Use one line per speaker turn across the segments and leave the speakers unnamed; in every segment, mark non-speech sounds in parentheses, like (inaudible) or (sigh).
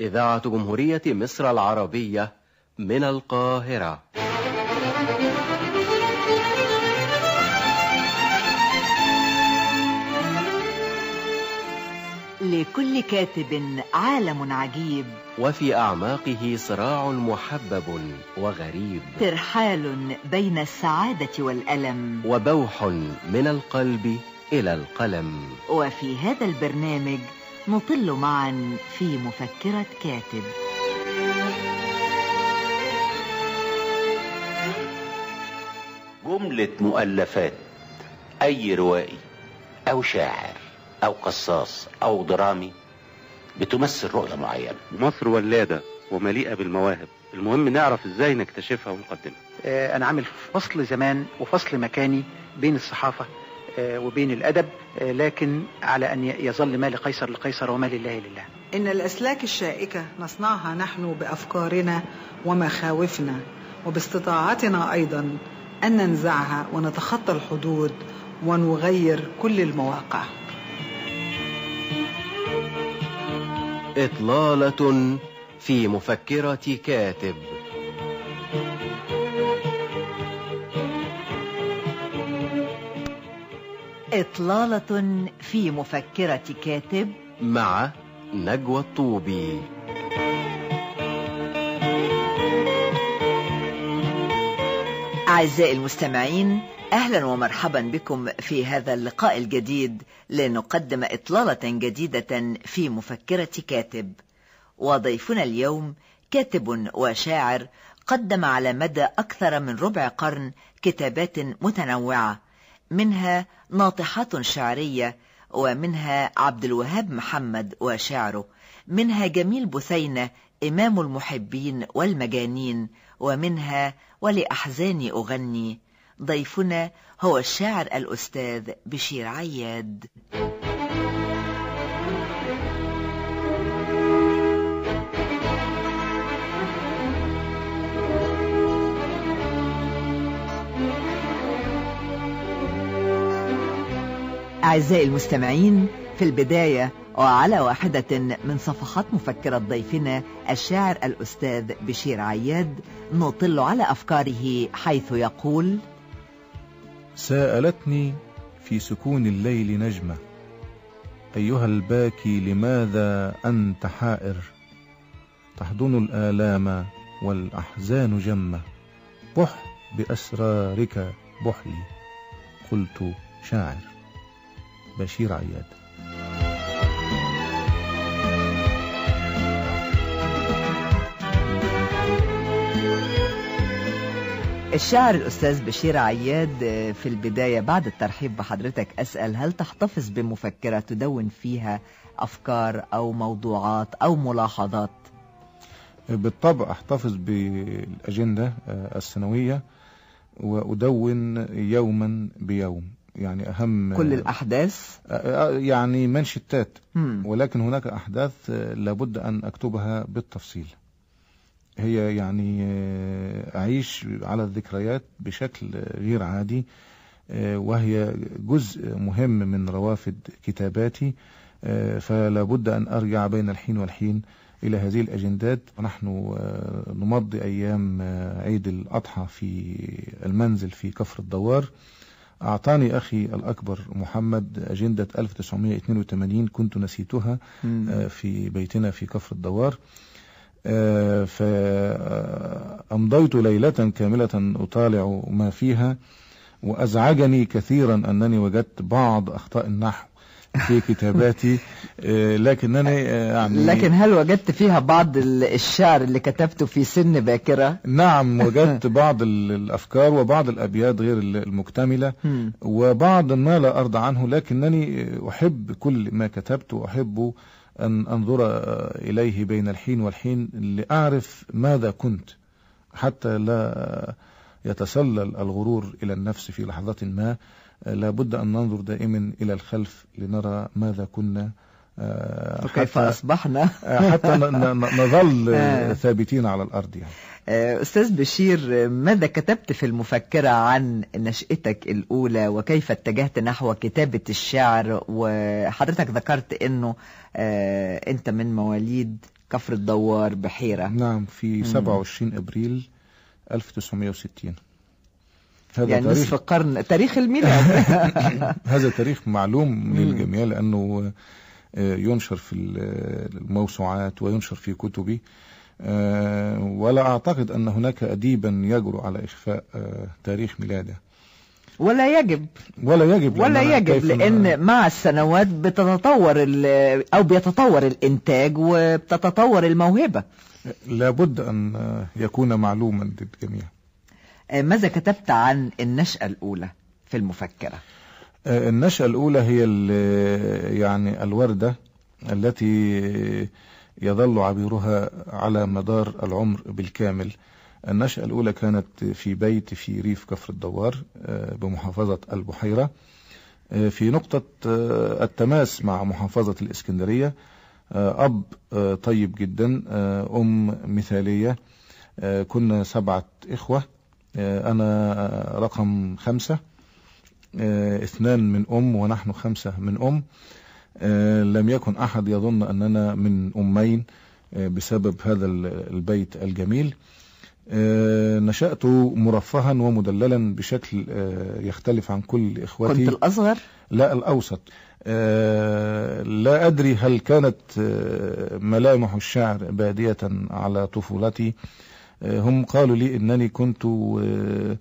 إذاعة جمهورية مصر العربية من القاهرة
لكل كاتب عالم عجيب
وفي أعماقه صراع محبب وغريب
ترحال بين السعادة والألم وبوح من
القلب إلى
القلم وفي هذا البرنامج نطل معا في مفكرة كاتب
جملة مؤلفات أي روائي أو شاعر أو قصاص أو درامي بتمثل رؤية معينة مصر ولادة ومليئة بالمواهب المهم نعرف ازاي نكتشفها ونقدمها
آه، انا عامل فصل زمان وفصل مكاني بين الصحافة آه، وبين الأدب
آه، لكن على أن يظل ما لقيصر لقيصر وما لله لله إن الأسلاك الشائكة نصنعها نحن بأفكارنا ومخاوفنا وباستطاعتنا أيضا أن ننزعها ونتخطى الحدود ونغير كل المواقع
إطلالة في مفكرة كاتب
إطلالة في مفكرة كاتب مع نجوى الطوبي أعزائي المستمعين أهلا ومرحبا بكم في هذا اللقاء الجديد لنقدم إطلالة جديدة في مفكرة كاتب وضيفنا اليوم كاتب وشاعر قدم على مدى أكثر من ربع قرن كتابات متنوعة منها ناطحات شعرية ومنها عبد الوهاب محمد وشعره منها جميل بثينة إمام المحبين والمجانين ومنها ولأحزاني أغني ضيفنا هو الشاعر الأستاذ بشير عياد أعزائي المستمعين في البداية وعلى واحدة من صفحات مفكرة ضيفنا الشاعر الأستاذ بشير عياد نطل على أفكاره
حيث يقول سألتني في سكون الليل نجمة أيها الباكي لماذا أنت حائر تحضن الآلام والأحزان جمة بح بأسرارك بحلي قلت شاعر بشير عياد
الشاعر الأستاذ بشير عياد آه، في البداية بعد الترحيب بحضرتك أسأل هل تحتفظ بمفكرة تدون فيها أفكار أو موضوعات أو ملاحظات؟
بالطبع أحتفظ بالأجندة آه، السنوية وأدون يوما بيوم يعني أهم كل الأحداث آه، آه، يعني منشتات ولكن هناك أحداث آه، لابد أن أكتبها بالتفصيل هي يعني أعيش على الذكريات بشكل غير عادي وهي جزء مهم من روافد كتاباتي فلا بد أن أرجع بين الحين والحين إلى هذه الأجندات ونحن نمضي أيام عيد الأضحى في المنزل في كفر الدوار أعطاني أخي الأكبر محمد أجندة 1982 كنت نسيتها آه، في بيتنا في كفر الدوار آه، فأمضيت آه، ليلة كاملة أطالع ما فيها وأزعجني كثيرا أنني وجدت بعض أخطاء النحو في كتاباتي آه، لكنني آه، يعني لكن هل وجدت فيها
بعض الشعر اللي كتبته في سن باكرة؟
نعم (laughs) وجدت بعض الأفكار وبعض الأبيات غير المكتملة وبعض ما لا أرضى عنه لكنني آه، أحب كل ما كتبت وأحب أن أنظر إليه بين الحين والحين لأعرف ماذا كنت حتى لا يتسلل الغرور إلى النفس في لحظة ما لابد أن ننظر دائما إلى الخلف لنرى ماذا كنا آه، وكيف
أصبحنا آه، حتى
نظل (laughs) آه. ثابتين على الأرض يعني أستاذ بشير ماذا كتبت
في المفكرة عن نشأتك الأولى وكيف اتجهت نحو كتابة الشعر وحضرتك ذكرت أنه أنت من مواليد كفر
الدوار بحيرة نعم في 27 أبريل 1960 هذا يعني تاريخ نصف
القرن تاريخ الميلاد
(laughs) هذا تاريخ معلوم للجميع لأنه آه، ينشر في الموسوعات وينشر في كتبي آه، ولا أعتقد أن هناك أديبا يجرؤ على إخفاء آه، تاريخ ميلاده ولا يجب ولا يجب ولا يجب لان
مع السنوات بتتطور او بيتطور الانتاج وبتتطور الموهبه لابد ان يكون معلوما للجميع آه، ماذا كتبت عن النشأة الأولى في المفكرة؟
آه، النشأة الأولى هي يعني الوردة التي يظل عبيرها على مدار العمر بالكامل النشأة الأولى كانت في بيت في ريف كفر الدوار آه، بمحافظة البحيرة في نقطة التماس مع محافظة الإسكندرية أب طيب جدا أم مثالية كنا سبعة إخوة آه، أنا آه، رقم خمسة آه، اثنان من أم ونحن خمسة من أم لم يكن أحد يظن أننا من أمين بسبب هذا البيت الجميل نشأت مرفها ومدللا بشكل يختلف عن كل إخوتي كنت الأصغر؟ لا الأوسط لا أدري هل كانت ملامح الشعر بادية على طفولتي آه، هم قالوا لي انني كنت آه،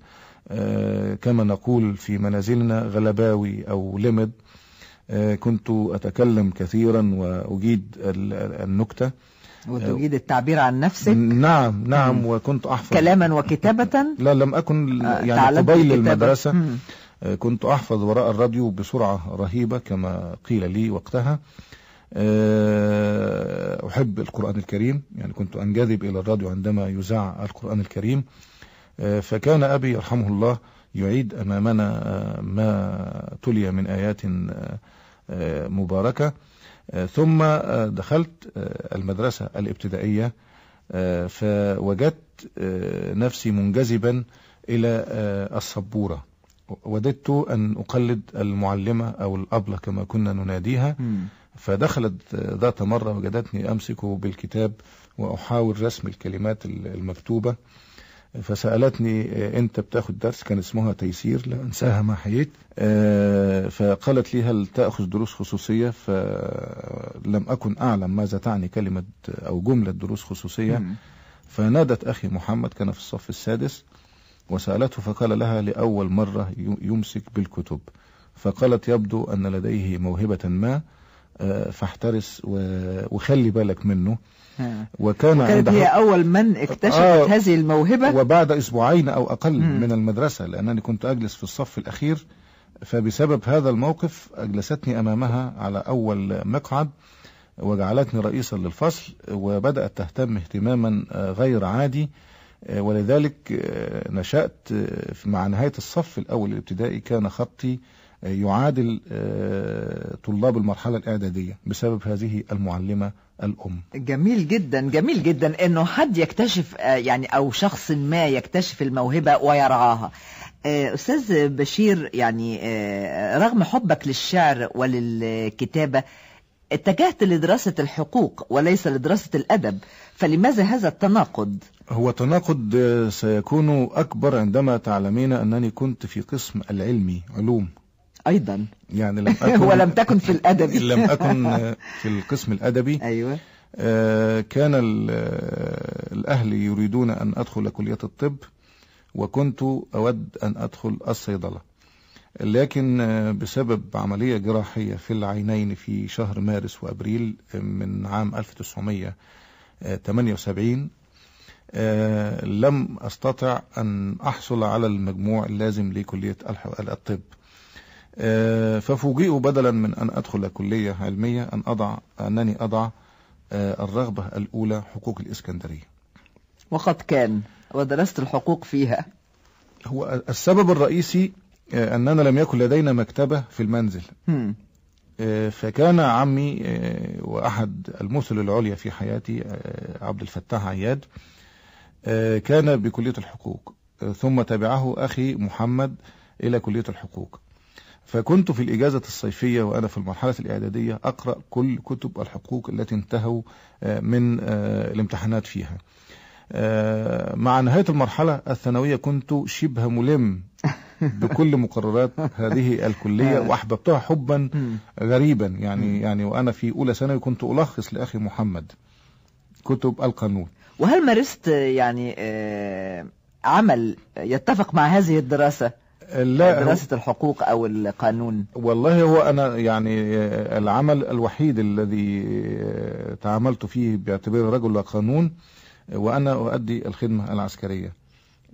آه، كما نقول في منازلنا غلباوي او لمد كنت اتكلم كثيرا واجيد النكته وتجيد التعبير عن نفسك نعم نعم وكنت احفظ كلاما وكتابه (laughs) لا لم اكن
يعني قبيل المدرسه
كنت احفظ وراء الراديو بسرعه رهيبه كما قيل لي وقتها آه، أحب القرآن الكريم يعني كنت أنجذب إلى الراديو عندما يذاع القرآن الكريم آه، فكان أبي رحمه الله يعيد أمامنا آه، ما تلي من آيات مباركة ثم دخلت المدرسة الابتدائية فوجدت نفسي منجذبا إلى السبورة وددت أن أقلد المعلمة أو الأبلة كما كنا نناديها م. فدخلت ذات مرة وجدتني أمسك بالكتاب وأحاول رسم الكلمات المكتوبة فسألتني إيه، أنت بتاخد درس كان اسمها تيسير لا أنساها ما حييت آه، فقالت لي هل تأخذ دروس خصوصية فلم أكن أعلم ماذا تعني كلمة أو جملة دروس خصوصية فنادت أخي محمد كان في الصف السادس وسألته فقال لها لأول مرة يمسك بالكتب فقالت يبدو أن لديه موهبة ما آه، فاحترس وخلي بالك منه وكان وكانت هي أول من اكتشفت آه هذه الموهبة وبعد أسبوعين أو أقل مم. من المدرسة لأنني كنت أجلس في الصف الأخير فبسبب هذا الموقف أجلستني أمامها على أول مقعد وجعلتني رئيسا للفصل وبدأت تهتم اهتماما آه، غير عادي آه، ولذلك نشأت مع نهاية الصف الأول الابتدائي كان خطي يعادل آه، طلاب المرحلة الإعدادية بسبب هذه المعلمة الأم جميل جدا
جميل جدا أنه حد يكتشف آه، يعني أو شخص ما يكتشف الموهبة ويرعاها آه، أستاذ بشير يعني رغم حبك للشعر وللكتابة اتجهت لدراسة الحقوق وليس لدراسة الأدب فلماذا هذا التناقض؟
هو تناقض سيكون أكبر عندما تعلمين أنني كنت في قسم العلمي علوم أيضا يعني لم أكن (laughs) ولم
تكن في الأدبي (laughs) لم أكن
في القسم الأدبي أيوة آه، كان آه، الأهل يريدون أن أدخل كلية الطب وكنت أود أن أدخل الصيدلة لكن آه، بسبب عملية جراحية في العينين في شهر مارس وأبريل من عام 1978 لم أستطع أن أحصل على المجموع اللازم لكلية الطب آه، ففوجئوا بدلا من أن أدخل كلية علمية أن أضع أنني أضع آه، الرغبة الأولى حقوق الإسكندرية وقد كان ودرست الحقوق فيها هو السبب الرئيسي آه، أننا لم يكن لدينا مكتبة في المنزل م. فكان عمي وأحد المثل العليا في حياتي عبد الفتاح عياد كان بكلية الحقوق ثم تبعه أخي محمد إلى كلية الحقوق فكنت في الإجازة الصيفية وأنا في المرحلة الإعدادية أقرأ كل كتب الحقوق التي انتهوا آه، من آه، الامتحانات فيها آه، مع نهاية المرحلة الثانوية كنت شبه ملم (laughs) بكل مقررات هذه الكلية وأحببتها حبا غريبا يعني يعني وأنا في أولى ثانوي كنت ألخص لأخي محمد كتب القانون
وهل مارست يعني عمل يتفق مع هذه الدراسة؟ لا دراسة الحقوق أو القانون
والله هو أنا يعني آه، العمل الوحيد الذي آه، تعاملت فيه باعتباري رجل قانون وأنا أؤدي الخدمة العسكرية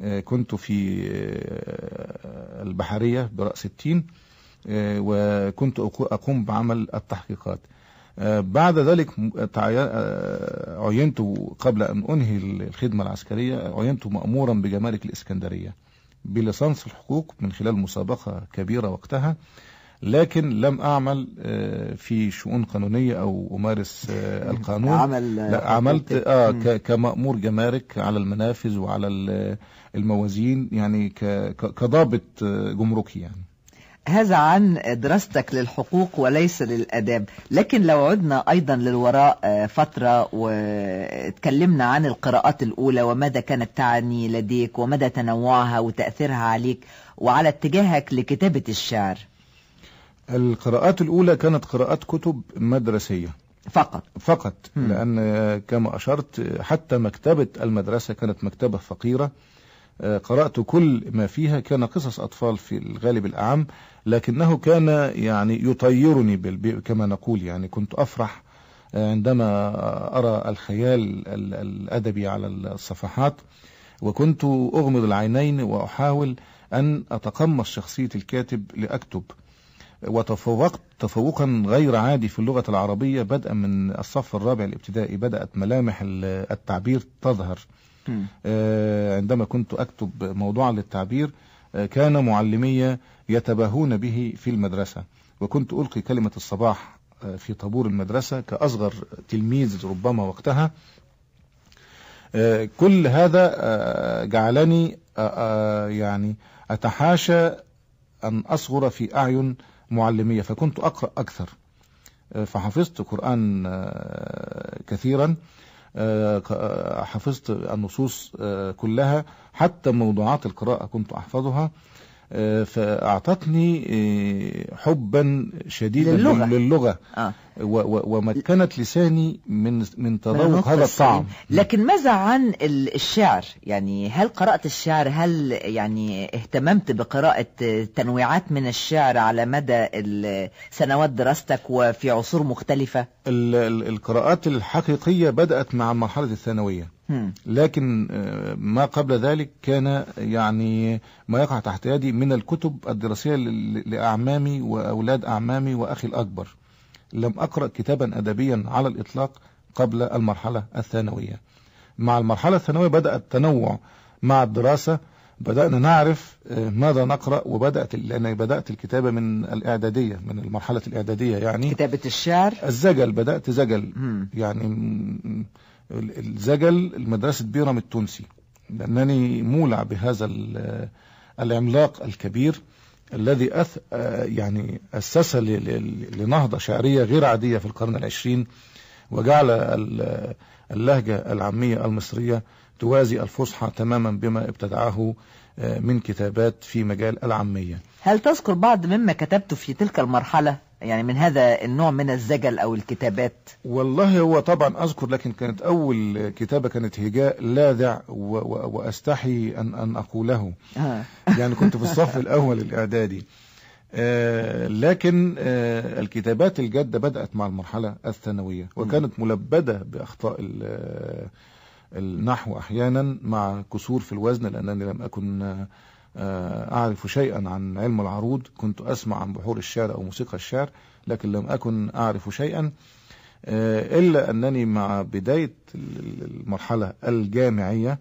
آه، كنت في البحرية برأس التين وكنت أقوم بعمل التحقيقات بعد ذلك عينت قبل أن أنهي الخدمة العسكرية عينت مأمورا بجمارك الإسكندرية بليسانس الحقوق من خلال مسابقة كبيرة وقتها لكن لم أعمل آه، في شؤون قانونية أو أمارس آه، القانون
عمل آه، لا عملت آه
كمأمور جمارك على المنافذ وعلى الموازين يعني كضابط جمركي يعني
هذا عن دراستك للحقوق وليس للآداب لكن لو عدنا أيضا للوراء آه، فترة وتكلمنا عن القراءات الأولى وماذا كانت تعني لديك ومدى تنوعها وتأثيرها
عليك وعلى اتجاهك لكتابة الشعر القراءات الأولى كانت قراءات كتب مدرسية فقط فقط م. لأن آه، كما أشرت حتى مكتبة المدرسة كانت مكتبة فقيرة آه، قرأت كل ما فيها كان قصص أطفال في الغالب الأعم لكنه كان يعني يطيرني كما نقول يعني كنت أفرح آه، عندما أرى الخيال الأدبي على الصفحات وكنت أغمض العينين وأحاول أن أتقمص شخصية الكاتب لأكتب وتفوقت تفوقا غير عادي في اللغة العربية بدءا من الصف الرابع الابتدائي بدأت ملامح التعبير تظهر آه، عندما كنت أكتب موضوعا للتعبير آه، كان معلمي يتباهون به في المدرسة وكنت ألقي كلمة الصباح آه، في طابور المدرسة كأصغر تلميذ ربما وقتها آه، كل هذا آه، جعلني يعني أتحاشى أن أصغر في أعين معلمية فكنت أقرأ أكثر فحفظت قرآن كثيرا حفظت النصوص كلها حتى موضوعات القراءة كنت أحفظها آه، فأعطتني آه، حبا شديدا للغة, للغة آه. ومكنت لساني من من تذوق هذا الطعم
لكن ماذا عن الشعر يعني هل قرأت الشعر هل يعني اهتممت بقراءة تنويعات من الشعر على مدى سنوات دراستك
وفي عصور مختلفة القراءات الحقيقية بدأت مع مرحلة الثانوية لكن آه، ما قبل ذلك كان يعني ما يقع تحت يدي من الكتب الدراسية لأعمامي وأولاد أعمامي وأخي الأكبر لم أقرأ كتابا أدبيا على الإطلاق قبل المرحلة الثانوية مع المرحلة الثانوية بدأ التنوع مع الدراسة بدأنا نعرف آه، ماذا نقرأ وبدأت لأن بدأت الكتابة من الإعدادية من المرحلة الإعدادية يعني كتابة الشعر الزجل بدأت زجل يعني الزجل المدرسة بيرم التونسي لأنني مولع بهذا العملاق الكبير الذي أث آه، يعني أسس لنهضة شعرية غير عادية في القرن العشرين وجعل اللهجة العامية المصرية توازي الفصحى تماما بما ابتدعه آه، من كتابات في مجال العامية هل تذكر بعض مما كتبته في تلك المرحلة؟ يعني من
هذا النوع من الزجل أو الكتابات
والله هو طبعا أذكر لكن كانت أول كتابة كانت هجاء لاذع وأستحي أن, أن أقوله آه. يعني كنت في الصف (laughs) الأول الإعدادي آه، لكن آه، الكتابات الجادة بدأت مع المرحلة الثانوية وكانت ملبدة بأخطاء آه، النحو أحيانا مع كسور في الوزن لأنني لم أكن أعرف شيئا عن علم العروض كنت أسمع عن بحور الشعر أو موسيقى الشعر لكن لم أكن أعرف شيئا إلا أنني مع بداية المرحلة الجامعية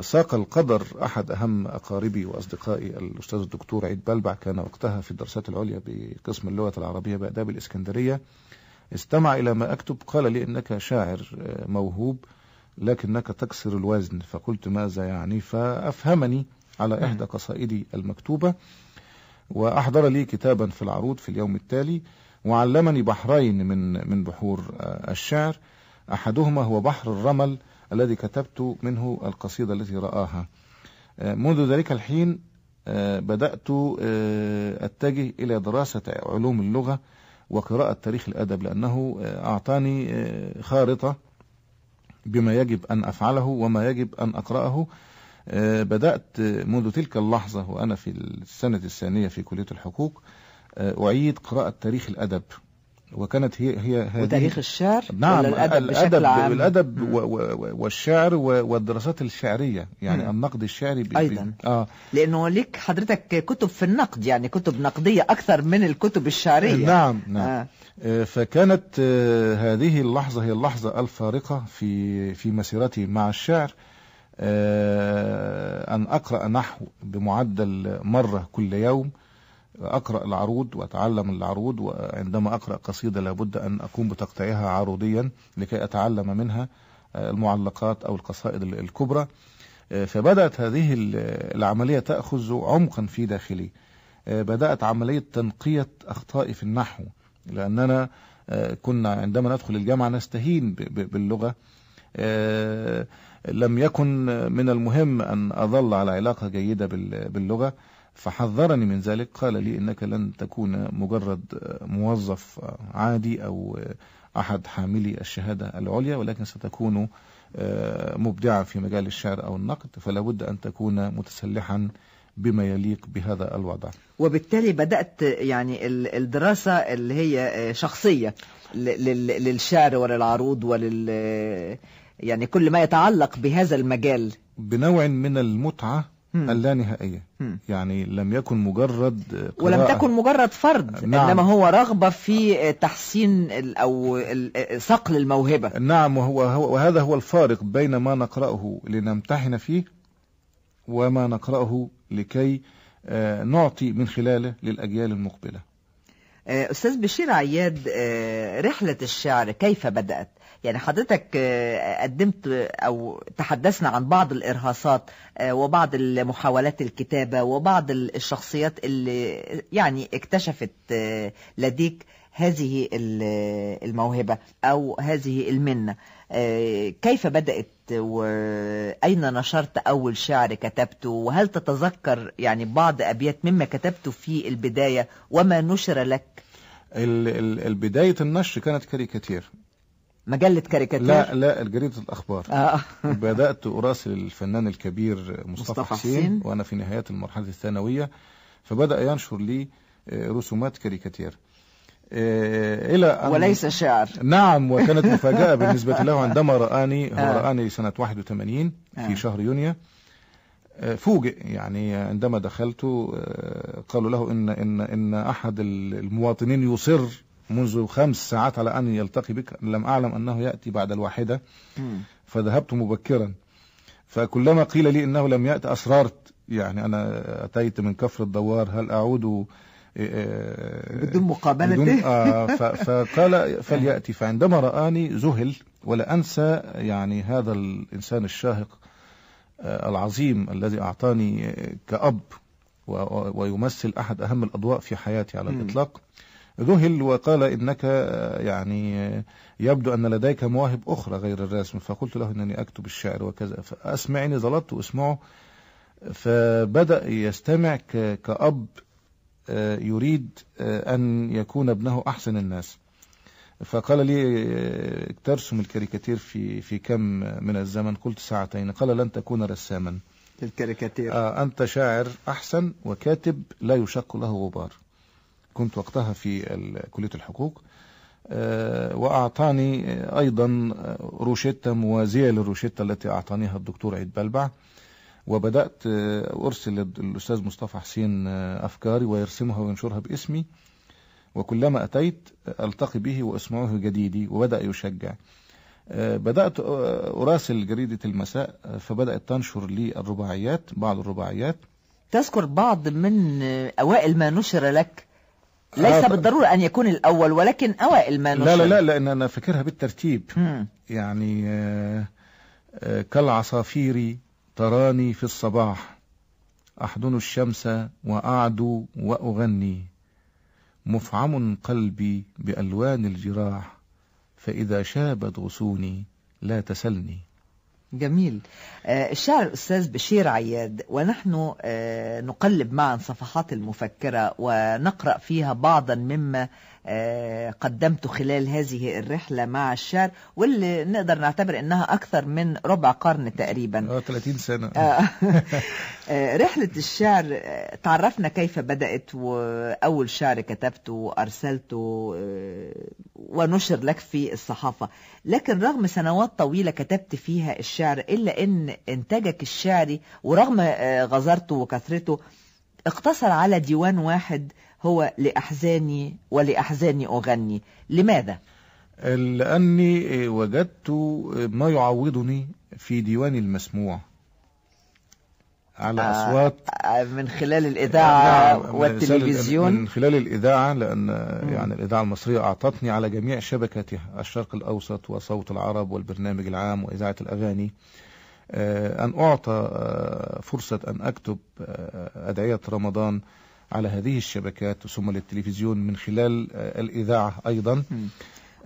ساق القدر أحد أهم أقاربي وأصدقائي الأستاذ الدكتور عيد بلبع كان وقتها في الدراسات العليا بقسم اللغة العربية بآداب الإسكندرية استمع إلى ما أكتب قال لي إنك شاعر آه، موهوب لكنك تكسر الوزن فقلت ماذا يعني فأفهمني على إحدى قصائدي المكتوبة وأحضر لي كتابا في العروض في اليوم التالي وعلمني بحرين من من بحور آه، الشعر أحدهما هو بحر الرمل الذي كتبت منه القصيدة التي رآها آه، منذ ذلك الحين آه، بدأت آه، أتجه إلى دراسة علوم اللغة وقراءة تاريخ الأدب لأنه أعطاني خارطة بما يجب أن أفعله وما يجب أن أقرأه بدأت منذ تلك اللحظة وأنا في السنة الثانية في كلية الحقوق أعيد قراءة تاريخ الأدب وكانت هي هي هذه وتاريخ الشعر نعم الادب بشكل عام الادب والشعر والدراسات الشعريه يعني مم. النقد الشعري ايضا اه لانه
لك حضرتك كتب في النقد يعني كتب نقديه اكثر من الكتب الشعريه نعم
نعم آه. آه، فكانت آه، هذه اللحظه هي اللحظه الفارقه في في مسيرتي مع الشعر آه، أن أقرأ نحو بمعدل مرة كل يوم أقرأ العروض وأتعلم العروض وعندما أقرأ قصيدة لابد أن أقوم بتقطيعها عروضيا لكي أتعلم منها آه، المعلقات أو القصائد الكبرى آه، فبدأت هذه العملية تأخذ عمقا في داخلي آه، بدأت عملية تنقية أخطائي في النحو لأننا كنا عندما ندخل الجامعة نستهين باللغة لم يكن من المهم أن أظل على علاقة جيدة باللغة فحذرني من ذلك قال لي إنك لن تكون مجرد موظف عادي أو أحد حاملي الشهادة العليا ولكن ستكون مبدعا في مجال الشعر أو النقد فلا بد أن تكون متسلحا بما يليق بهذا الوضع
وبالتالي بدأت يعني الدراسة اللي هي شخصية للشعر وللعروض ولل يعني كل ما يتعلق بهذا المجال
بنوع من المتعة اللانهائية يعني لم يكن مجرد قراءة ولم تكن
مجرد فرض نعم إنما
هو رغبة في تحسين أو صقل الموهبة نعم وهو وهذا هو الفارق بين ما نقرأه لنمتحن فيه وما نقرأه لكي آه، نعطي من خلاله للأجيال المقبلة
آه، أستاذ بشير عياد آه، رحلة الشعر كيف بدأت يعني حضرتك آه، قدمت أو تحدثنا عن بعض الإرهاصات آه، وبعض محاولات الكتابة وبعض الشخصيات اللي يعني اكتشفت آه، لديك هذه الموهبة أو هذه المنة كيف بدأت وأين نشرت أول شعر كتبته وهل تتذكر يعني بعض أبيات مما كتبته في البداية وما نشر
لك البداية النشر كانت كاريكاتير مجلة كاريكاتير لا لا جريدة الأخبار آه. بدأت أراسل الفنان الكبير مصطفى, مصطفى حسين, حسين وأنا في نهاية المرحلة الثانوية فبدأ ينشر لي آه، رسومات كاريكاتير آه، إلى أن وليس شعر نعم وكانت (laughs) مفاجأة بالنسبة له عندما رآني آه. هو آه. رآني سنة 81 آه. في شهر يونيو فوجئ يعني عندما دخلت قالوا له إن إن إن أحد المواطنين يصر منذ خمس ساعات على أن يلتقي بك لم أعلم أنه يأتي بعد الواحدة فذهبت مبكرا فكلما قيل لي أنه لم يأتي أسررت يعني أنا أتيت من كفر الدوار هل أعود إيه، إيه، بدون مقابلة بدون آه (laughs) فقال فليأتي فعندما رآني ذهل ولا أنسى يعني هذا الإنسان الشاهق آه، العظيم الذي أعطاني آه، كأب ويمثل أحد أهم الأضواء في حياتي على الإطلاق م. ذهل وقال إنك آه، يعني آه، يبدو أن لديك مواهب أخرى غير الرسم فقلت له أنني أكتب الشعر وكذا فأسمعني ظلت أسمعه فبدأ يستمع كأب آه، يريد أن يكون ابنه أحسن الناس فقال لي ترسم الكاريكاتير في في كم من الزمن قلت ساعتين قال لن تكون رساما الكاريكاتير آه أنت شاعر أحسن وكاتب لا يشق له غبار كنت وقتها في كلية الحقوق آه، وأعطاني أيضا روشتة موازية للروشتة التي أعطانيها الدكتور عيد بلبع وبدأت آه، أرسل الأستاذ مصطفى حسين آه، أفكاري ويرسمها وينشرها باسمي وكلما أتيت ألتقي به وأسمعه جديدي وبدأ يشجع بدأت أراسل جريدة المساء فبدأت تنشر لي الرباعيات بعض الرباعيات تذكر بعض من أوائل ما نشر لك ليس
بالضرورة أن يكون الأول ولكن أوائل ما نشر لا لا لا
لأن أنا فاكرها بالترتيب مم. يعني آه، آه، كالعصافير تراني في الصباح أحضن الشمس وأعدو وأغني مفعم قلبي بألوان الجراح فإذا شابت غصوني لا تسلني جميل آه، الشاعر الأستاذ بشير عياد
ونحن آه، نقلب معا صفحات المفكرة ونقرأ فيها بعضا مما آه، قدمته خلال هذه الرحلة مع الشعر واللي نقدر نعتبر أنها أكثر من ربع قرن تقريبا اه 30 سنة آه. (laughs) آه، رحلة الشعر تعرفنا كيف بدأت وأول شعر كتبته وأرسلته ونشر لك في الصحافة لكن رغم سنوات طويلة كتبت فيها الشعر إلا أن إنتاجك الشعري ورغم غزارته وكثرته اقتصر على ديوان واحد هو لأحزاني
ولأحزاني أغني لماذا؟ لأني وجدت ما يعوضني في ديوان المسموع
على آه، أصوات آه، من خلال الإذاعة آه، نعم، والتلفزيون من
خلال الإذاعة لأن يعني الإذاعة المصرية أعطتني على جميع شبكاتها الشرق الأوسط وصوت العرب والبرنامج العام وإذاعة الأغاني آه، أن أعطى آه، فرصة أن أكتب آه، أدعية رمضان على هذه الشبكات ثم للتلفزيون من خلال الإذاعة أيضا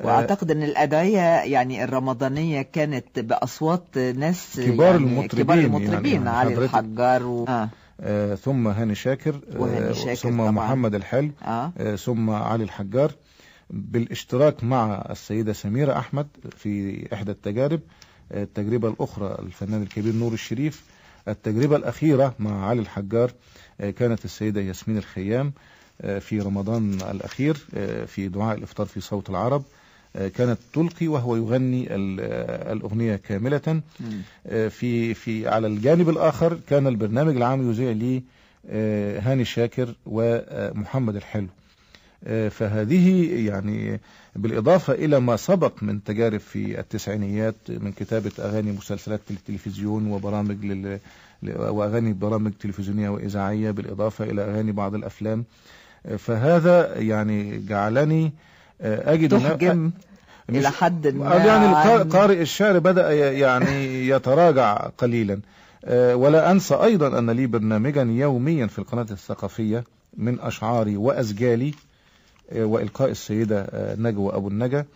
واعتقد
ان الادعيه يعني الرمضانيه كانت باصوات ناس كبار يعني المطربين كبار يعني، المطربين يعني علي الحجار
و... آه. آه ثم هاني شاكر, وهاني شاكر ثم طبعا. محمد الحل آه. آه ثم علي الحجار بالاشتراك مع السيده سميره احمد في احدى التجارب التجربة الأخرى الفنان الكبير نور الشريف التجربة الأخيرة مع علي الحجار آه، كانت السيدة ياسمين الخيام آه، في رمضان الأخير آه، في دعاء الإفطار في صوت العرب كانت تلقي وهو يغني الأغنية كاملة في في على الجانب الآخر كان البرنامج العام يذيع لي هاني شاكر ومحمد الحلو فهذه يعني بالإضافة إلى ما سبق من تجارب في التسعينيات من كتابة أغاني مسلسلات التلفزيون وبرامج لل... وأغاني برامج تلفزيونية وإذاعية بالإضافة إلى أغاني بعض الأفلام فهذا يعني جعلني آه، أجد تحجم إلى حد آه، ما يعني قارئ الشعر بدأ يعني (laughs) يتراجع قليلا آه، ولا أنسى أيضا أن لي برنامجا يوميا في القناة الثقافية من أشعاري وأسجالي وإلقاء السيدة آه، نجوى أبو النجا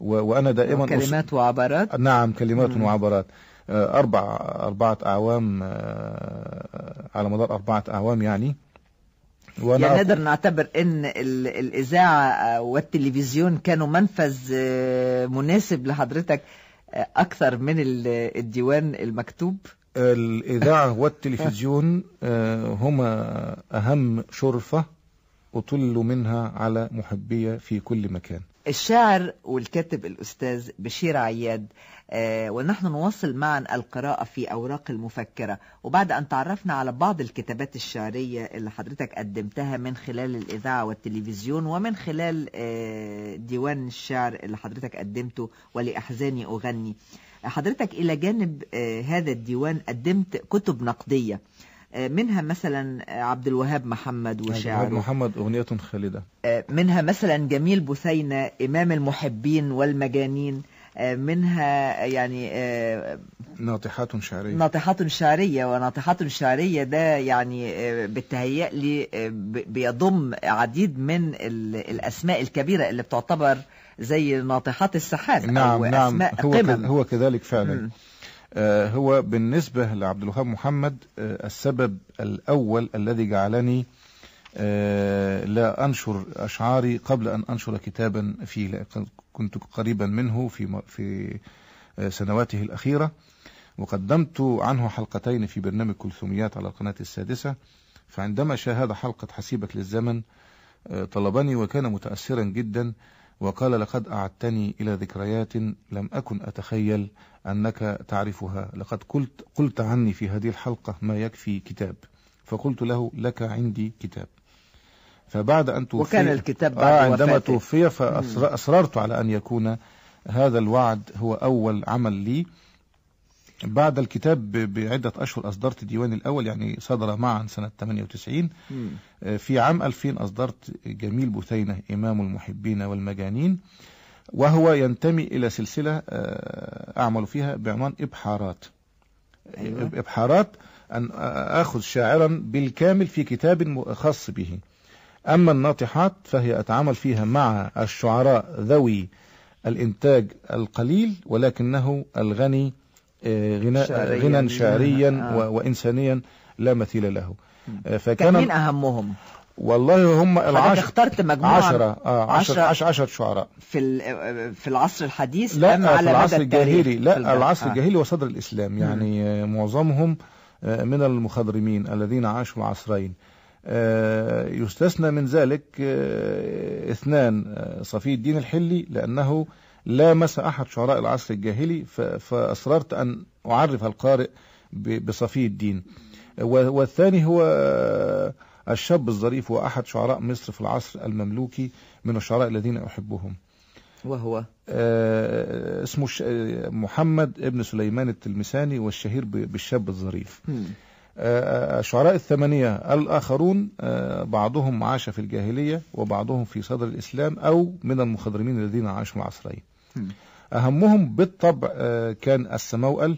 وأنا دائما كلمات وعبارات نعم كلمات مم. وعبارات آه، أربع أربعة أعوام آه، على مدار أربعة أعوام يعني وأنا يعني نقدر
نعتبر ان الاذاعه والتلفزيون كانوا منفذ مناسب لحضرتك اكثر من الديوان المكتوب
الاذاعه والتلفزيون هما اهم شرفه أطل منها على محبية في كل مكان
الشاعر والكاتب الأستاذ بشير عياد آه ونحن نواصل معا القراءة في أوراق المفكرة وبعد أن تعرفنا على بعض الكتابات الشعرية اللي حضرتك قدمتها من خلال الإذاعة والتلفزيون ومن خلال آه ديوان الشعر اللي حضرتك قدمته ولأحزاني أغني حضرتك إلى جانب آه هذا الديوان قدمت كتب نقدية منها مثلا عبد الوهاب محمد وشعره محمد
أغنية خالدة
آه، منها مثلا جميل بثينة إمام المحبين والمجانين آه، منها يعني آه،
ناطحات شعرية
ناطحات شعرية وناطحات شعرية ده يعني بتهيأ لي بيضم عديد من الأسماء الكبيرة اللي بتعتبر زي ناطحات السحاب نعم أو نعم أسماء هو, قمم.
هو كذلك فعلا م. آه، هو بالنسبة لعبد الوهاب محمد آه، السبب الأول الذي جعلني آه، لا أنشر أشعاري قبل أن أنشر كتابا فيه كنت قريبا منه في في سنواته الأخيرة وقدمت عنه حلقتين في برنامج كلثوميات على القناة السادسة فعندما شاهد حلقة حسيبك للزمن طلبني وكان متأثرا جدا وقال لقد أعدتني إلى ذكريات لم أكن أتخيل أنك تعرفها لقد قلت, قلت عني في هذه الحلقة ما يكفي كتاب فقلت له لك عندي كتاب فبعد أن توفي وكان الكتاب بعد آه عندما توفي فأصررت على أن يكون هذا الوعد هو أول عمل لي بعد الكتاب بعدة أشهر أصدرت ديواني الأول يعني صدر معا سنة 98 آه، في عام 2000 أصدرت جميل بثينة إمام المحبين والمجانين وهو ينتمي إلى سلسلة آه، أعمل فيها بعنوان إبحارات أيوة. إبحارات أن أخذ شاعرا بالكامل في كتاب خاص به أما الناطحات فهي أتعامل فيها مع الشعراء ذوي الإنتاج القليل ولكنه الغني آه، غناء شعريا غنى شعريا آه. وإنسانيا لا مثيل له آه، فكان مين
أهمهم
والله هم العشر اخترت مجموعة عشرة, آه عشرة, عشرة, عشر شعراء
في, في العصر الحديث لا أم على العصر مدى الجاهلي لا العصر آه. الجاهلي
وصدر الإسلام يعني مم. معظمهم من المخضرمين الذين عاشوا عصرين يستثنى من ذلك اثنان صفي الدين الحلي لأنه لامس أحد شعراء العصر الجاهلي فأصررت أن أعرف القارئ بصفي الدين والثاني هو الشاب الظريف وأحد شعراء مصر في العصر المملوكي من الشعراء الذين أحبهم وهو آه اسمه محمد ابن سليمان التلمساني والشهير بالشاب الظريف آه،, آه شعراء الثمانية الآخرون آه بعضهم عاش في الجاهلية وبعضهم في صدر الإسلام أو من المخضرمين الذين عاشوا العصرين أهمهم بالطبع آه، كان السموأل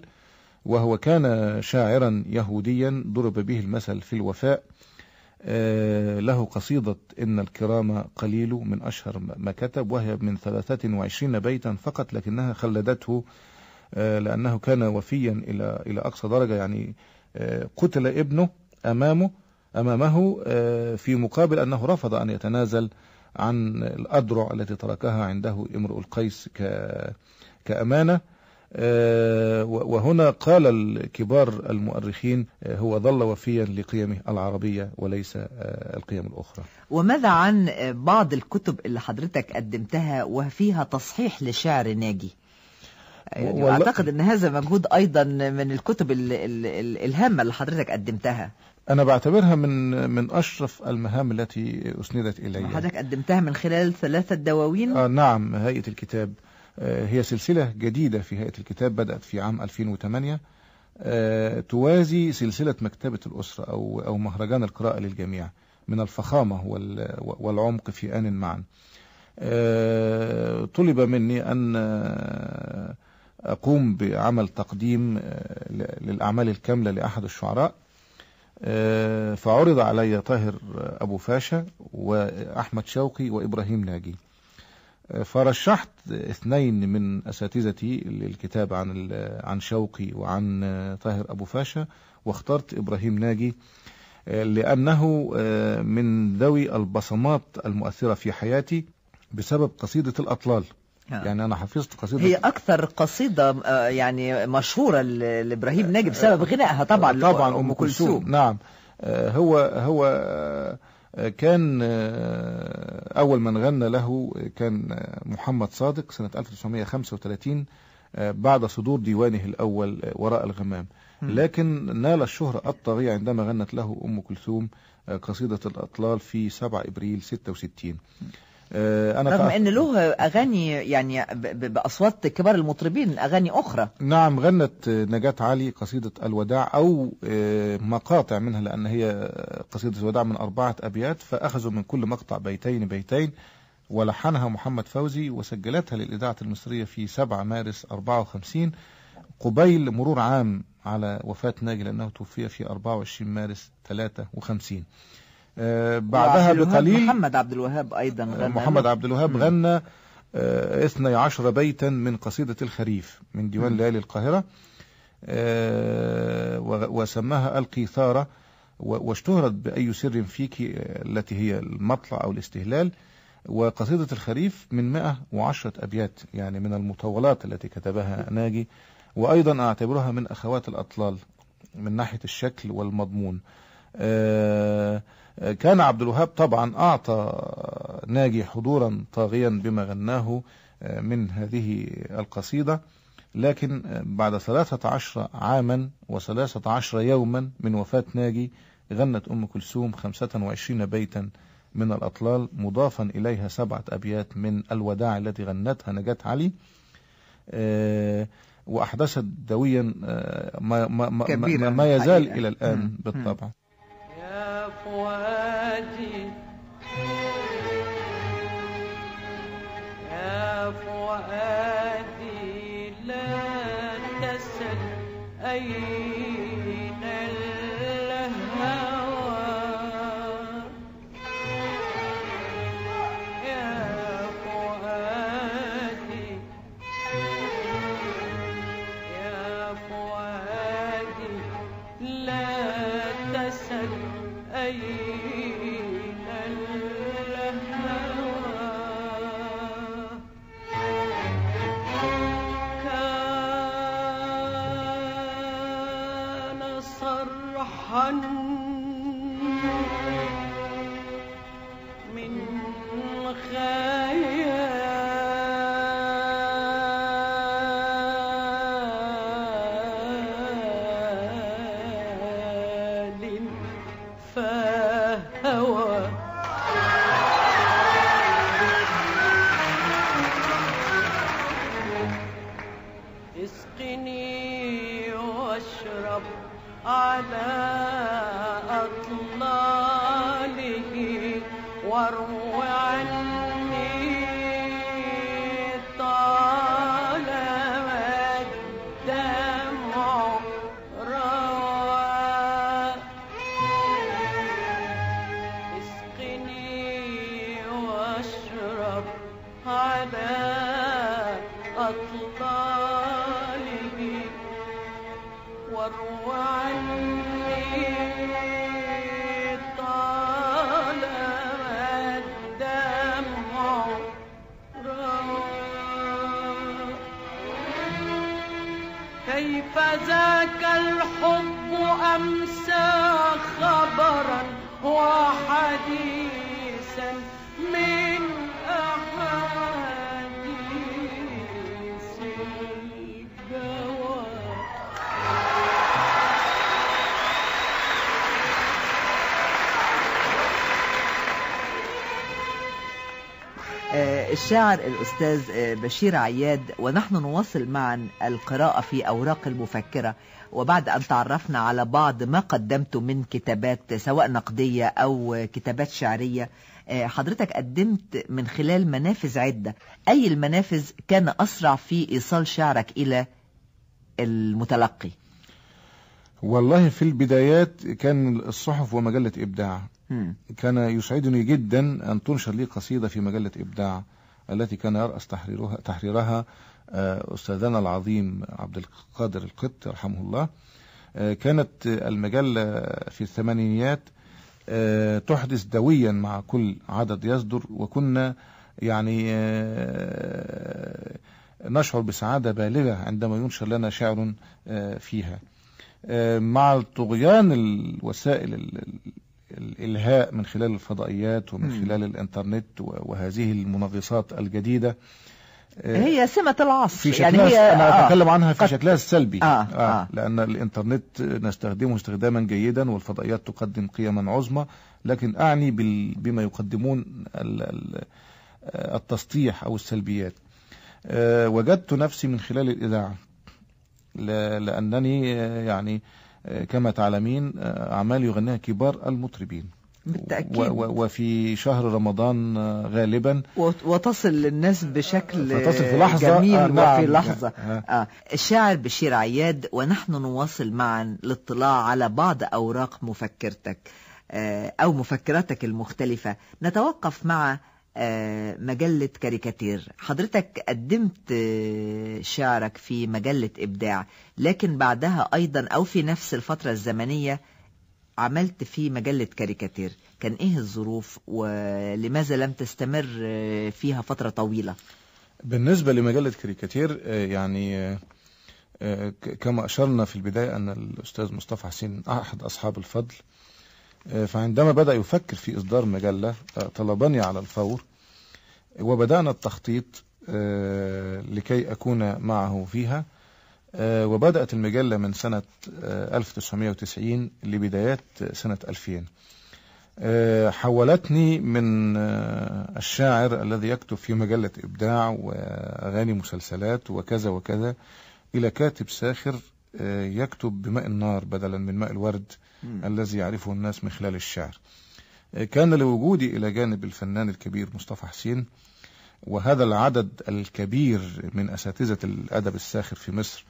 وهو كان شاعرا يهوديا ضرب به المثل في الوفاء آه، له قصيدة إن الكرام قليل من أشهر ما كتب وهي من 23 بيتا فقط لكنها خلدته آه، لأنه كان وفيا إلى إلى أقصى درجة يعني قتل ابنه أمامه أمامه في مقابل أنه رفض أن يتنازل عن الأدرع التي تركها عنده امرؤ القيس كأمانة آه، وهنا قال الكبار المؤرخين آه، هو ظل وفيا لقيمه العربية وليس آه، القيم الأخرى
وماذا عن بعض الكتب اللي حضرتك قدمتها وفيها تصحيح لشعر ناجي يعني أعتقد أن هذا مجهود أيضا من الكتب الهامة اللي حضرتك قدمتها
أنا بعتبرها من من أشرف المهام التي أسندت إلي حضرتك قدمتها من خلال ثلاثة
دواوين؟
آه نعم هيئة الكتاب آه هي سلسلة جديدة في هيئة الكتاب بدأت في عام 2008 آه توازي سلسلة مكتبة الأسرة أو أو مهرجان القراءة للجميع من الفخامة والعمق في آن معا آه طلب مني أن آه، أقوم بعمل تقديم آه، للأعمال الكاملة لأحد الشعراء آه، فعرض علي طاهر أبو فاشا وأحمد شوقي وإبراهيم ناجي آه، فرشحت اثنين من اساتذتي للكتاب عن عن شوقي وعن طاهر ابو فاشا واخترت ابراهيم ناجي آه، لانه من ذوي البصمات المؤثره في حياتي بسبب قصيده الاطلال آه. يعني انا حفظت قصيده هي اكثر قصيده
آه، يعني مشهوره لابراهيم ناجي بسبب آه، غنائها طبعا طبعا ام كلثوم
نعم هو هو كان اول من غنى له كان محمد صادق سنه 1935 بعد صدور ديوانه الاول وراء الغمام لكن نال الشهرة الطاغية عندما غنت له أم كلثوم قصيدة الأطلال في 7 إبريل 66 آه، انا رغم ان له اغاني يعني باصوات كبار المطربين اغاني اخرى نعم غنت نجاة علي قصيده الوداع او آه، مقاطع منها لان هي قصيده الوداع من اربعه ابيات فاخذوا من كل مقطع بيتين بيتين ولحنها محمد فوزي وسجلتها للاذاعه المصريه في 7 مارس 54 قبيل مرور عام على وفاه ناجي لانه توفي في 24 مارس 53 آه، بعدها بقليل محمد عبد الوهاب أيضا آه، غنى محمد عبد الوهاب غنى آه، اثني عشر بيتا من قصيدة الخريف من ديوان ليالي القاهرة وسماها القيثارة واشتهرت بأي سر فيك التي هي المطلع أو الاستهلال وقصيدة الخريف من 110 أبيات يعني من المطولات التي كتبها ناجي وأيضا أعتبرها من أخوات الأطلال من ناحية الشكل والمضمون آه، آه، كان عبد الوهاب طبعا أعطى ناجي حضورا طاغيا بما غناه آه، من هذه القصيدة لكن بعد 13 عاما و13 يوما من وفاة ناجي غنت أم كلثوم 25 بيتا من الأطلال مضافا إليها سبعة أبيات من الوداع التي غنتها نجاة علي وأحدثت دويا ما, ما, ما, ما يزال إلى الآن بالطبع
أفواجي جهنم Jackson.
الشاعر الأستاذ بشير عياد ونحن نواصل معا القراءة في أوراق المفكرة وبعد أن تعرفنا على بعض ما قدمته من كتابات سواء نقدية أو كتابات شعرية آه، حضرتك قدمت من خلال منافذ عدة أي المنافذ كان أسرع في إيصال شعرك إلى
المتلقي والله في البدايات كان الصحف ومجلة إبداع كان يسعدني جدا أن تنشر لي قصيدة في مجلة إبداع التي كان يرأس تحريرها, تحريرها آه، أستاذنا العظيم عبد القادر القط رحمه الله آه، كانت المجلة في الثمانينيات آه، تحدث دويا مع كل عدد يصدر وكنا يعني نشعر بسعادة بالغة عندما ينشر لنا شعر فيها مع طغيان الوسائل الإلهاء من خلال الفضائيات ومن خلال الإنترنت وهذه المنغصات الجديدة آه،
هي سمة العصر في يعني هي أنا آه أتكلم
عنها في شكلها السلبي آه آه آه لأن الإنترنت نستخدمه استخداما جيدا والفضائيات تقدم قيما عظمى لكن أعني بما يقدمون آه، التسطيح أو السلبيات آه، وجدت نفسي من خلال الإذاعة لأنني يعني آه، كما تعلمين آه، أعمال يغنيها كبار المطربين بالتأكيد وفي شهر رمضان آه، غالبا
وتصل للناس بشكل تصل في لحظة جميل آه نعم وفي لحظة آه. آه. الشاعر بشير عياد ونحن نواصل معا الاطلاع على بعض أوراق مفكرتك آه أو مفكرتك المختلفة نتوقف مع آه، مجلة كاريكاتير حضرتك قدمت آه، شعرك في مجلة إبداع لكن بعدها أيضا أو في نفس الفترة الزمنية عملت في مجلة كاريكاتير كان إيه الظروف ولماذا لم تستمر
آه، فيها فترة طويلة بالنسبة لمجلة كاريكاتير يعني كما أشرنا في البداية أن الأستاذ مصطفى حسين أحد أصحاب الفضل فعندما بدأ يفكر في إصدار مجلة طلبني على الفور وبدأنا التخطيط آه، لكي أكون معه فيها آه، وبدأت المجلة من سنة 1990 آه، لبدايات سنة 2000 حولتني من الشاعر الذي يكتب في مجلة إبداع وأغاني مسلسلات وكذا وكذا إلى كاتب ساخر آه، يكتب بماء النار بدلا من ماء الورد م. الذي يعرفه الناس من خلال الشعر آه، كان لوجودي إلى جانب الفنان الكبير مصطفى حسين وهذا العدد الكبير من أساتذة الأدب الساخر في مصر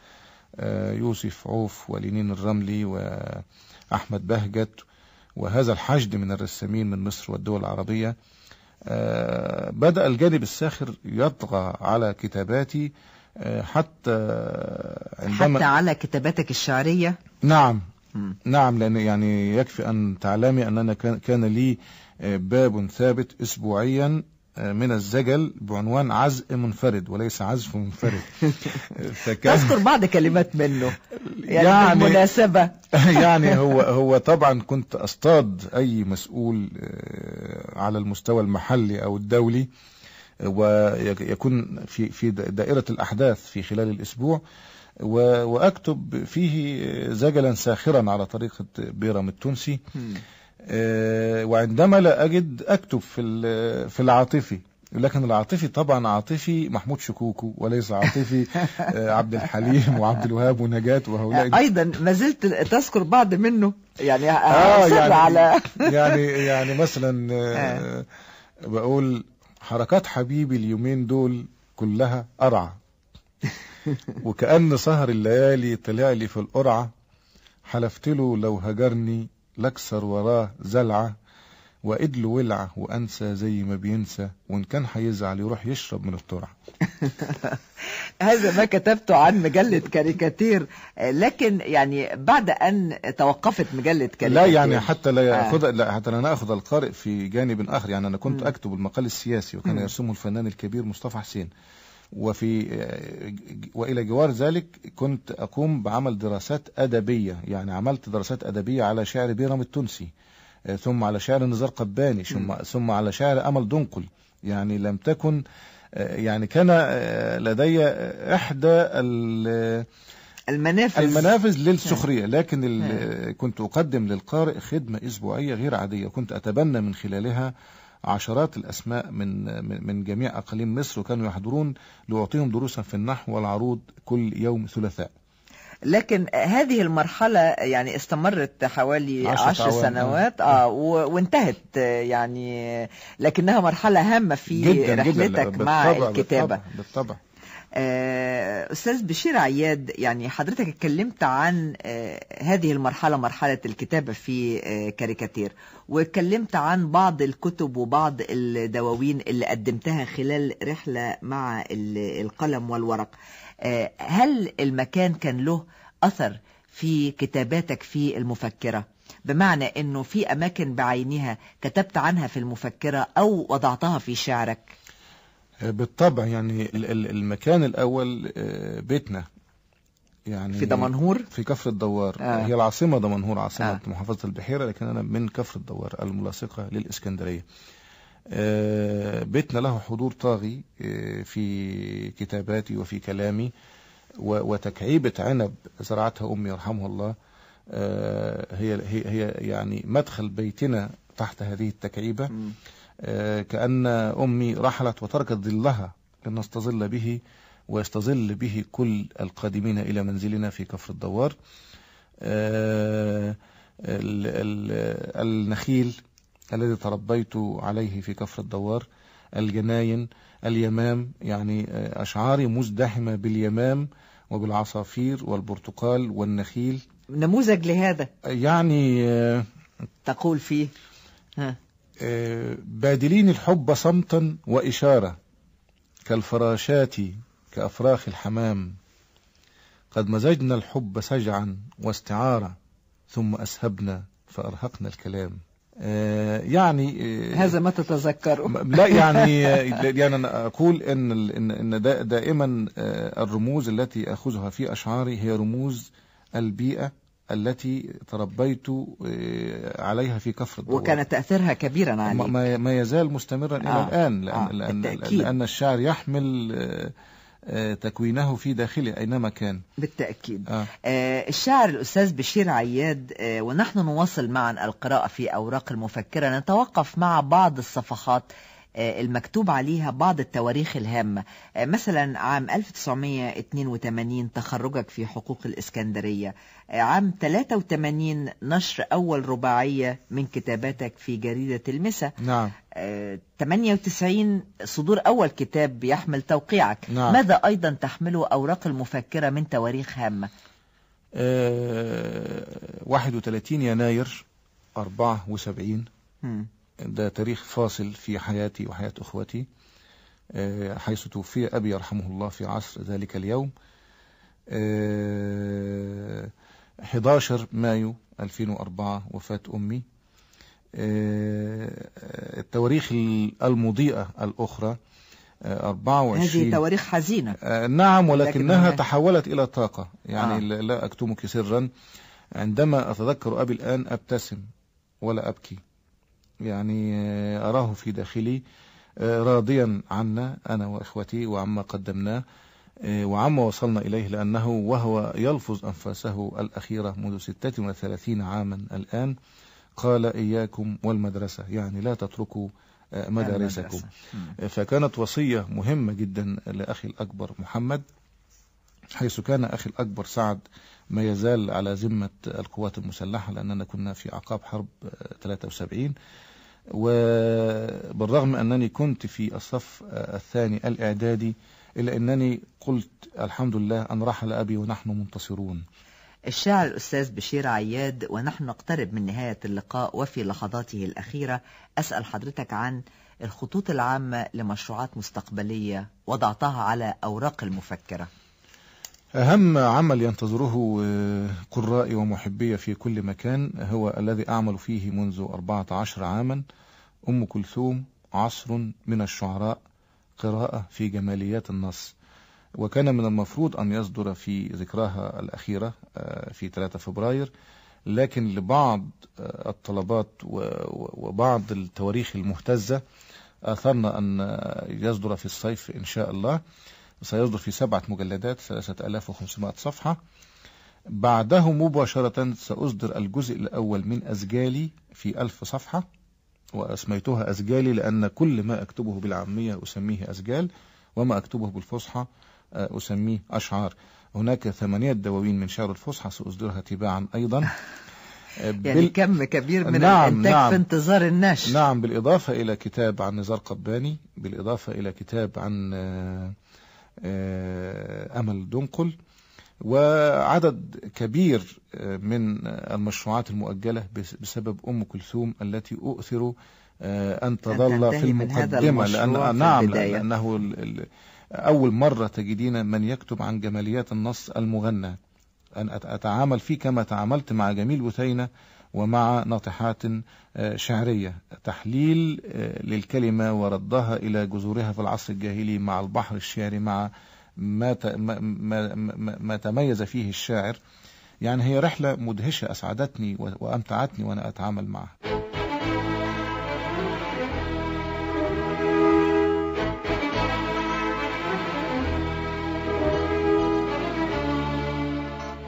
آه، يوسف عوف ولينين الرملي وأحمد بهجت وهذا الحشد من الرسامين من مصر والدول العربية بدأ الجانب الساخر يطغى على كتاباتي حتى عندما حتى
على كتاباتك الشعرية
نعم م. نعم لأن يعني يكفي أن تعلمي أننا كان, كان لي آه، باب ثابت أسبوعيا آه، من الزجل بعنوان عزء منفرد وليس عزف منفرد (laughs) فكان أذكر
بعض كلمات منه يعني, يعني مناسبة (laughs) يعني هو
هو طبعا كنت أصطاد أي مسؤول آه، على المستوى المحلي أو الدولي ويكون في في دائرة الأحداث في خلال الأسبوع وأكتب فيه زجلا ساخرا على طريقة بيرام التونسي آه، وعندما لا أجد أكتب في في العاطفي لكن العاطفي طبعا عاطفي محمود شكوكو وليس عاطفي آه، عبد الحليم وعبد الوهاب ونجاة وهؤلاء (laughs) ايضا ما زلت تذكر بعض منه
يعني آه يعني على يعني
يعني مثلا آه، بقول حركات حبيبي اليومين دول كلها قرعة (laughs) وكأن سهر الليالي طلع لي في القرعة حلفت له لو هجرني لكسر وراه زلعة وادل ولع وانسى زي ما بينسى وان كان هيزعل يروح يشرب من الترعه (laughs) هذا ما كتبته عن مجله
كاريكاتير لكن يعني بعد ان توقفت مجله كاريكاتير لا يعني حتى لا آه. ياخذ
لا حتى لا ناخذ القارئ في جانب اخر يعني انا كنت اكتب المقال السياسي وكان يرسمه الفنان الكبير مصطفى حسين وفي آه، والى جوار ذلك كنت اقوم بعمل دراسات ادبيه يعني عملت دراسات ادبيه على شعر بيرم التونسي ثم على شعر نزار قباني ثم ثم على شعر امل دنقل يعني لم تكن آه، يعني كان آه، لدي احدى المنافذ المنافذ للسخريه نعم. لكن نعم. كنت اقدم للقارئ خدمه اسبوعيه غير عاديه كنت اتبنى من خلالها عشرات الاسماء من من جميع اقاليم مصر وكانوا يحضرون لاعطيهم دروسا في النحو والعروض كل يوم ثلاثاء
لكن هذه المرحلة يعني استمرت حوالي عشر, عشر سنوات اه نعم. وانتهت يعني لكنها مرحلة هامة في جداً رحلتك جداً مع بالطبع الكتابة بالطبع, بالطبع. آه، أستاذ بشير عياد يعني حضرتك اتكلمت عن آه، هذه المرحلة مرحلة الكتابة في آه، كاريكاتير واتكلمت عن بعض الكتب وبعض الدواوين اللي قدمتها خلال رحلة مع القلم والورق آه، هل المكان كان له أثر في كتاباتك في المفكرة بمعنى أنه في أماكن بعينها كتبت عنها في المفكرة أو وضعتها في شعرك
آه، بالطبع يعني المكان الأول آه، بيتنا يعني في دمنهور في كفر الدوار آه. هي العاصمة دمنهور عاصمة آه. محافظة البحيرة لكن أنا من كفر الدوار الملاصقة للإسكندرية آه، بيتنا له حضور طاغي آه، في كتاباتي وفي كلامي وتكعيبة عنب زرعتها أمي رحمه الله آه، هي هي يعني مدخل بيتنا تحت هذه التكعيبة كأن أمي رحلت وتركت ظلها لنستظل به ويستظل به كل القادمين إلى منزلنا في كفر الدوار النخيل الذي تربيت عليه في كفر الدوار الجناين اليمام يعني أشعاري مزدحمة باليمام وبالعصافير والبرتقال والنخيل نموذج لهذا يعني تقول فيه ها. آه، بادلين الحب صمتا وإشارة كالفراشات كأفراخ الحمام قد مزجنا الحب سجعا واستعارة ثم أسهبنا فأرهقنا الكلام آه، يعني آه،
هذا ما تتذكره لا (laughs) يعني يعني
انا اقول ان ان دائما الرموز التي اخذها في اشعاري هي رموز البيئه التي تربيت عليها في كفر الدول وكان تأثيرها كبيرا عليك ما يزال مستمرا آه إلى الآن لأن, آه لأن, لأن الشعر يحمل آه، تكوينه في داخله أينما كان
بالتأكيد آه. آه الشاعر الأستاذ بشير عياد آه ونحن نواصل معا القراءة في أوراق المفكرة نتوقف مع بعض الصفحات آه، المكتوب عليها بعض التواريخ الهامة آه، مثلا عام 1982 تخرجك في حقوق الإسكندرية آه، عام 83 نشر أول رباعية من كتاباتك في جريدة المسا نعم 98 صدور أول كتاب يحمل توقيعك نعم. ماذا أيضا تحمله أوراق المفكرة من تواريخ هامة
أه 31 يناير 74 ده تاريخ فاصل في حياتي وحياة أخوتي آه، حيث توفي أبي يرحمه الله في عصر ذلك اليوم 11 آه، مايو 2004 وفاة أمي آه، التواريخ المضيئة الأخرى 24 هذه تواريخ حزينة نعم ولكنها يعني تحولت إلى طاقة يعني آه. لا أكتمك سرا عندما أتذكر أبي الآن أبتسم ولا أبكي يعني آه، أراه في داخلي آه، راضيا عنا أنا وإخوتي وعما قدمناه آه، وعما وصلنا إليه لأنه وهو يلفظ أنفاسه الأخيرة منذ 36 عاما الآن قال إياكم والمدرسة يعني لا تتركوا مدارسكم فكانت وصية مهمة جدا لأخي الأكبر محمد حيث كان أخي الأكبر سعد ما يزال على ذمة القوات المسلحة لأننا كنا في أعقاب حرب 73 آه، وبالرغم أنني كنت في الصف آه، الثاني الإعدادي إلا أنني قلت الحمد لله أن رحل أبي ونحن منتصرون الشاعر الأستاذ بشير عياد ونحن نقترب من نهاية اللقاء
وفي لحظاته الأخيرة أسأل حضرتك عن الخطوط العامة لمشروعات مستقبلية وضعتها على أوراق المفكرة
أهم عمل ينتظره آه، قرائي ومحبي في كل مكان هو الذي أعمل فيه منذ 14 عاما أم كلثوم عصر من الشعراء قراءة في جماليات النص وكان من المفروض أن يصدر في ذكرها الأخيرة آه، في 3 فبراير لكن لبعض آه، الطلبات وبعض التواريخ المهتزة أثرنا أن يصدر في الصيف إن شاء الله سيصدر في سبعة مجلدات 3500 صفحة بعده مباشرة سأصدر الجزء الأول من أزجالي في ألف صفحة وأسميتها أزجالي لأن كل ما أكتبه بالعامية أسميه أزجال وما أكتبه بالفصحى أسميه أشعار هناك ثمانية دواوين من شعر الفصحى سأصدرها تباعا أيضا (laughs) يعني بال... كم كبير من نعم الإنتاج نعم في انتظار النشر نعم بالإضافة إلى كتاب عن نزار قباني بالإضافة إلى كتاب عن آه، آه، أمل دنقل وعدد كبير آه، من المشروعات المؤجلة بسبب أم كلثوم التي أؤثر آه، أن تظل في المقدمة لأن نعم لأنه أول مرة تجدين من يكتب عن جماليات النص المغنى أن أتعامل فيه كما تعاملت مع جميل بثينة ومع ناطحات آه، شعرية تحليل آه، للكلمة وردها إلى جذورها في العصر الجاهلي مع البحر الشعري مع ما, ما, تميز فيه الشاعر يعني هي رحلة مدهشة أسعدتني وأمتعتني وأنا أتعامل معها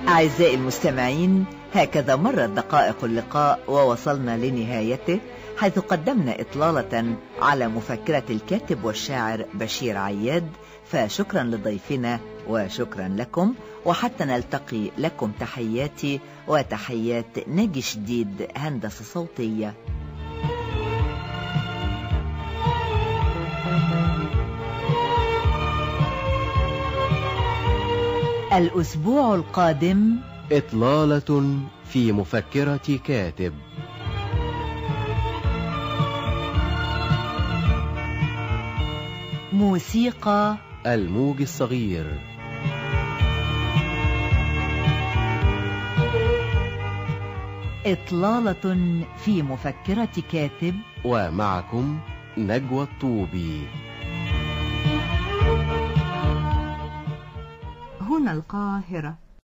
أعزائي المستمعين هكذا مرت دقائق اللقاء ووصلنا لنهايته حيث قدمنا إطلالة على مفكرة الكاتب والشاعر بشير عياد فشكرا لضيفنا وشكرا لكم وحتى نلتقي لكم تحياتي وتحيات ناجي شديد هندسة صوتية الأسبوع القادم إطلالة في مفكرة كاتب موسيقى
الموج الصغير
إطلالة في مفكرة كاتب
ومعكم نجوى الطوبي
هنا القاهرة